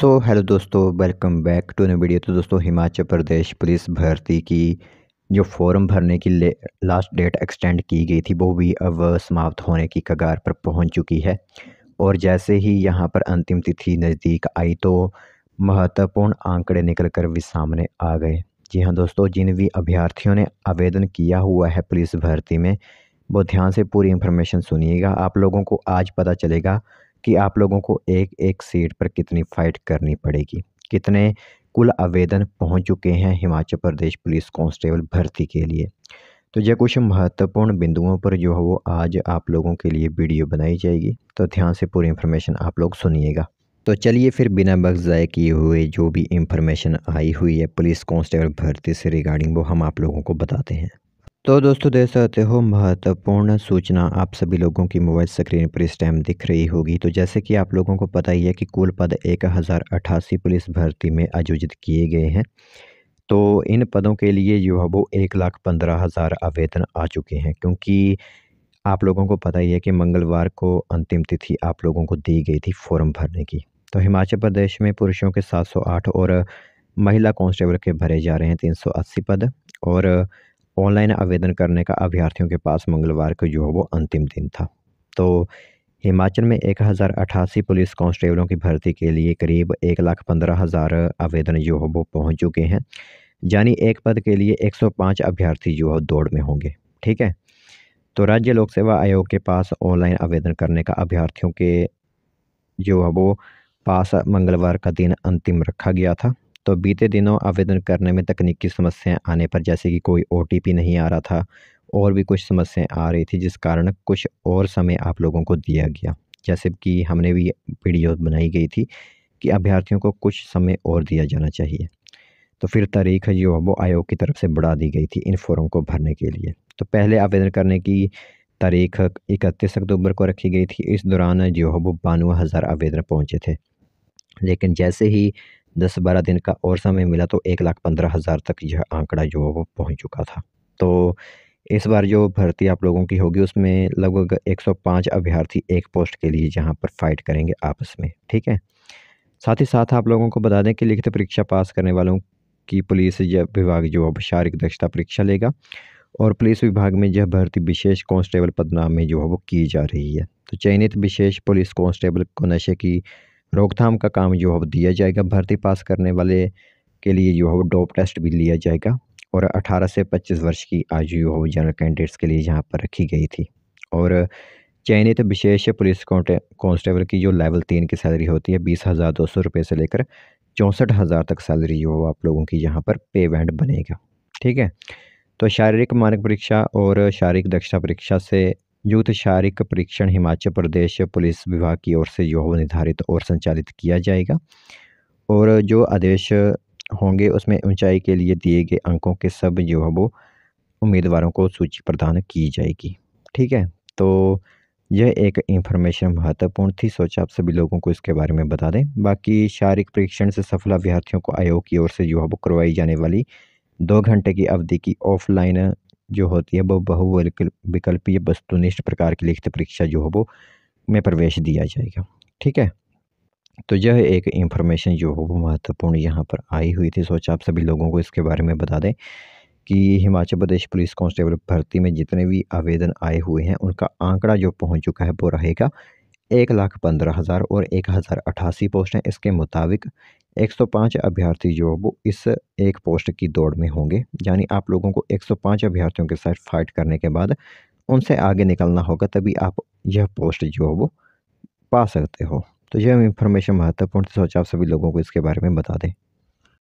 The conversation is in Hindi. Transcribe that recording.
सो हेलो दोस्तों welcome back to new video तो दोस्तों हिमाचल प्रदेश पुलिस भर्ती की जो फॉर्म भरने की लास्ट डेट एक्सटेंड की गई थी वो भी अब समाप्त होने की कगार पर पहुंच चुकी है और जैसे ही यहाँ पर अंतिम तिथि नज़दीक आई तो महत्वपूर्ण आंकड़े निकल कर भी सामने आ गए जी हाँ दोस्तों जिन भी अभ्यर्थियों ने आवेदन किया हुआ है पुलिस भर्ती में वो ध्यान से पूरी इन्फॉर्मेशन सुनिएगा आप लोगों को आज पता चलेगा कि आप लोगों को एक एक सीट पर कितनी फाइट करनी पड़ेगी कितने कुल आवेदन पहुंच चुके हैं हिमाचल प्रदेश पुलिस कांस्टेबल भर्ती के लिए तो यह कुछ महत्वपूर्ण बिंदुओं पर जो है वो आज आप लोगों के लिए वीडियो बनाई जाएगी तो ध्यान से पूरी इन्फॉर्मेशन आप लोग सुनिएगा तो चलिए फिर बिना वक्त ज़ाय किए हुए जो भी इंफॉर्मेशन आई हुई है पुलिस कांस्टेबल भर्ती से रिगार्डिंग वो हम आप लोगों को बताते हैं तो दोस्तों देख सकते हो महत्वपूर्ण सूचना आप सभी लोगों की मोबाइल स्क्रीन पर इस टाइम दिख रही होगी तो जैसे कि आप लोगों को पता ही है कि कुल पद एक हज़ार अट्ठासी पुलिस भर्ती में आयोजित किए गए हैं तो इन पदों के लिए जो है वो एक लाख पंद्रह हज़ार आवेदन आ चुके हैं क्योंकि आप लोगों को पता ही है कि मंगलवार को अंतिम तिथि आप लोगों को दी गई थी फॉर्म भरने की तो हिमाचल प्रदेश में पुरुषों के सात और महिला कांस्टेबल के भरे जा रहे हैं तीन पद और ऑनलाइन आवेदन करने का अभ्यर्थियों के पास मंगलवार को जो है वो अंतिम दिन था तो हिमाचल में एक हज़ार अठासी पुलिस कांस्टेबलों की भर्ती के लिए करीब एक लाख पंद्रह हज़ार आवेदन जो है वो पहुँच चुके हैं यानी एक पद के लिए एक सौ पाँच अभ्यर्थी जो है दौड़ में होंगे ठीक है तो राज्य लोक सेवा आयोग के पास ऑनलाइन आवेदन करने का अभ्यर्थियों के जो है वो पास मंगलवार का दिन अंतिम रखा गया था तो बीते दिनों आवेदन करने में तकनीकी समस्याएं आने पर जैसे कि कोई ओ नहीं आ रहा था और भी कुछ समस्याएं आ रही थी जिस कारण कुछ और समय आप लोगों को दिया गया जैसे कि हमने भी वीडियो बनाई गई थी कि अभ्यर्थियों को कुछ समय और दिया जाना चाहिए तो फिर तारीख जो है वो आयोग की तरफ से बढ़ा दी गई थी इन फॉर्म को भरने के लिए तो पहले आवेदन करने की तारीख इकतीस अक्टूबर को रखी गई थी इस दौरान जो है वो बानवे हज़ार आवेदन पहुँचे थे लेकिन जैसे ही दस बारह दिन का और समय मिला तो एक लाख पंद्रह हज़ार तक यह आंकड़ा जो है वो पहुँच चुका था तो इस बार जो भर्ती आप लोगों की होगी उसमें लगभग 105 अभ्यर्थी एक पोस्ट के लिए जहां पर फाइट करेंगे आपस में ठीक है साथ ही साथ आप लोगों को बता दें कि लिखित परीक्षा पास करने वालों की पुलिस विभाग जो अब शारीरिक दक्षता परीक्षा लेगा और पुलिस विभाग में यह भर्ती विशेष कांस्टेबल पदनाम में जो है वो की जा रही है तो चयनित विशेष पुलिस कांस्टेबल को नशे की रोकथाम का काम जो है दिया जाएगा भर्ती पास करने वाले के लिए जो है डोप टेस्ट भी लिया जाएगा और 18 से 25 वर्ष की आयु जो है जनरल कैंडिडेट्स के लिए यहाँ पर रखी गई थी और चयनित विशेष पुलिस कांस्टेबल की जो लेवल तीन की सैलरी होती है बीस हज़ार दो सौ रुपये से लेकर चौंसठ हज़ार तक सैलरी जो आप लोगों की यहाँ पर पे बैंड बनेगा ठीक है तो शारीरिक मानक परीक्षा और शारीरिक दक्षता परीक्षा से युक्त शारीरिक परीक्षण हिमाचल प्रदेश पुलिस विभाग की ओर से जो हो निर्धारित और संचालित किया जाएगा और जो आदेश होंगे उसमें ऊंचाई के लिए दिए गए अंकों के सब जो है वो उम्मीदवारों को सूची प्रदान की जाएगी ठीक है तो यह एक इन्फॉर्मेशन महत्वपूर्ण थी सोचा आप सभी लोगों को इसके बारे में बता दें बाकी शारीरिक परीक्षण से सफल अभ्यर्थियों को आयोग की ओर से जो है वो करवाई जाने वाली दो घंटे की अवधि की ऑफलाइन जो होती है वो बहु विकल्पीय वस्तुनिष्ठ प्रकार की लिखित परीक्षा जो हो वो में प्रवेश दिया जाएगा ठीक है तो यह एक इंफॉर्मेशन जो हो वो महत्वपूर्ण यहाँ पर आई हुई थी सोचा आप सभी लोगों को इसके बारे में बता दें कि हिमाचल प्रदेश पुलिस कांस्टेबल भर्ती में जितने भी आवेदन आए हुए हैं उनका आंकड़ा जो पहुँच चुका है वो रहेगा एक लाख पंद्रह हज़ार और एक हज़ार अट्ठासी पोस्ट हैं इसके मुताबिक 105 अभ्यर्थी जो वो इस एक पोस्ट की दौड़ में होंगे यानी आप लोगों को 105 अभ्यर्थियों के साथ फाइट करने के बाद उनसे आगे निकलना होगा तभी आप यह पोस्ट जो वो पा सकते हो तो यह इन्फॉर्मेशन महत्वपूर्ण सोचा आप सभी लोगों को इसके बारे में बता दें